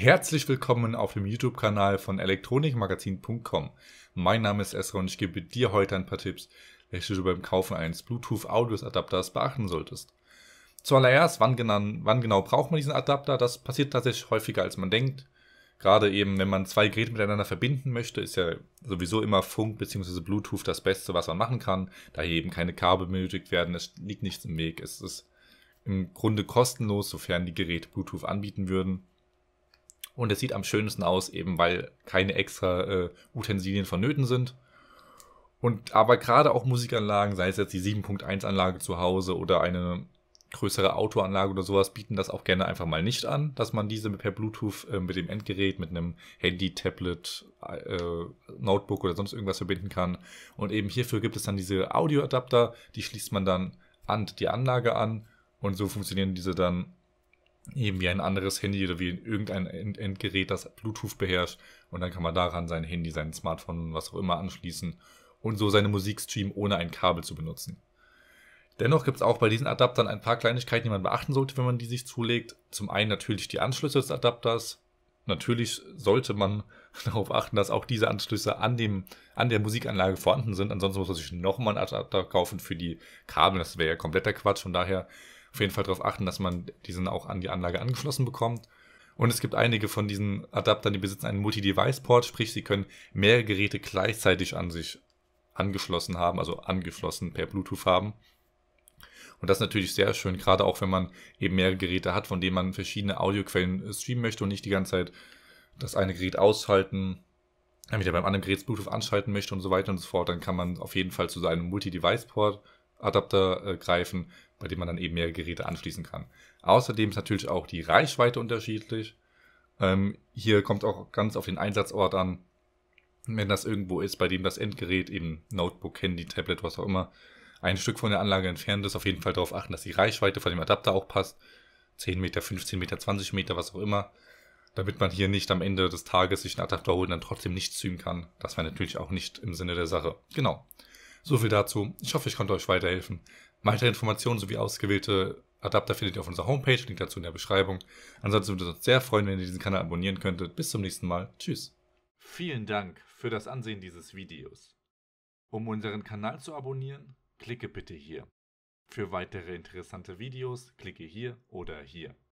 Herzlich willkommen auf dem YouTube-Kanal von elektronikmagazin.com. Mein Name ist Esra und ich gebe dir heute ein paar Tipps, welche du beim Kaufen eines Bluetooth-Audios-Adapters beachten solltest. Zuallererst, wann, genan, wann genau braucht man diesen Adapter? Das passiert tatsächlich häufiger, als man denkt. Gerade eben, wenn man zwei Geräte miteinander verbinden möchte, ist ja sowieso immer Funk bzw. Bluetooth das Beste, was man machen kann, da hier eben keine Kabel benötigt werden, es liegt nichts im Weg, es ist im Grunde kostenlos, sofern die Geräte Bluetooth anbieten würden. Und es sieht am schönsten aus, eben weil keine extra äh, Utensilien vonnöten sind. Und aber gerade auch Musikanlagen, sei es jetzt die 7.1-Anlage zu Hause oder eine größere Autoanlage oder sowas, bieten das auch gerne einfach mal nicht an, dass man diese per Bluetooth äh, mit dem Endgerät, mit einem Handy, Tablet, äh, Notebook oder sonst irgendwas verbinden kann. Und eben hierfür gibt es dann diese Audioadapter, die schließt man dann an die Anlage an und so funktionieren diese dann eben wie ein anderes Handy oder wie irgendein Endgerät, das Bluetooth beherrscht. Und dann kann man daran sein Handy, sein Smartphone, was auch immer anschließen und so seine Musik streamen, ohne ein Kabel zu benutzen. Dennoch gibt es auch bei diesen Adaptern ein paar Kleinigkeiten, die man beachten sollte, wenn man die sich zulegt. Zum einen natürlich die Anschlüsse des Adapters. Natürlich sollte man darauf achten, dass auch diese Anschlüsse an, dem, an der Musikanlage vorhanden sind. Ansonsten muss man sich nochmal einen Adapter kaufen für die Kabel. Das wäre ja kompletter Quatsch. Von daher auf jeden Fall darauf achten, dass man diesen auch an die Anlage angeschlossen bekommt. Und es gibt einige von diesen Adaptern, die besitzen einen Multi-Device-Port, sprich, sie können mehrere Geräte gleichzeitig an sich angeschlossen haben, also angeschlossen per Bluetooth haben. Und das ist natürlich sehr schön, gerade auch wenn man eben mehrere Geräte hat, von denen man verschiedene Audioquellen streamen möchte und nicht die ganze Zeit das eine Gerät ausschalten, dann wieder beim anderen Gerät Bluetooth anschalten möchte und so weiter und so fort, dann kann man auf jeden Fall zu seinem Multi-Device-Port-Adapter äh, greifen, bei dem man dann eben mehrere Geräte anschließen kann. Außerdem ist natürlich auch die Reichweite unterschiedlich. Ähm, hier kommt auch ganz auf den Einsatzort an. Wenn das irgendwo ist, bei dem das Endgerät, eben Notebook, Handy, Tablet, was auch immer, ein Stück von der Anlage entfernt ist, auf jeden Fall darauf achten, dass die Reichweite von dem Adapter auch passt. 10 Meter, 15 Meter, 20 Meter, was auch immer. Damit man hier nicht am Ende des Tages sich einen Adapter holen und dann trotzdem nichts zügen kann. Das wäre natürlich auch nicht im Sinne der Sache. Genau. So viel dazu. Ich hoffe, ich konnte euch weiterhelfen. Weitere Informationen sowie ausgewählte Adapter findet ihr auf unserer Homepage, Link dazu in der Beschreibung. Ansonsten würde es uns sehr freuen, wenn ihr diesen Kanal abonnieren könntet. Bis zum nächsten Mal. Tschüss. Vielen Dank für das Ansehen dieses Videos. Um unseren Kanal zu abonnieren, klicke bitte hier. Für weitere interessante Videos klicke hier oder hier.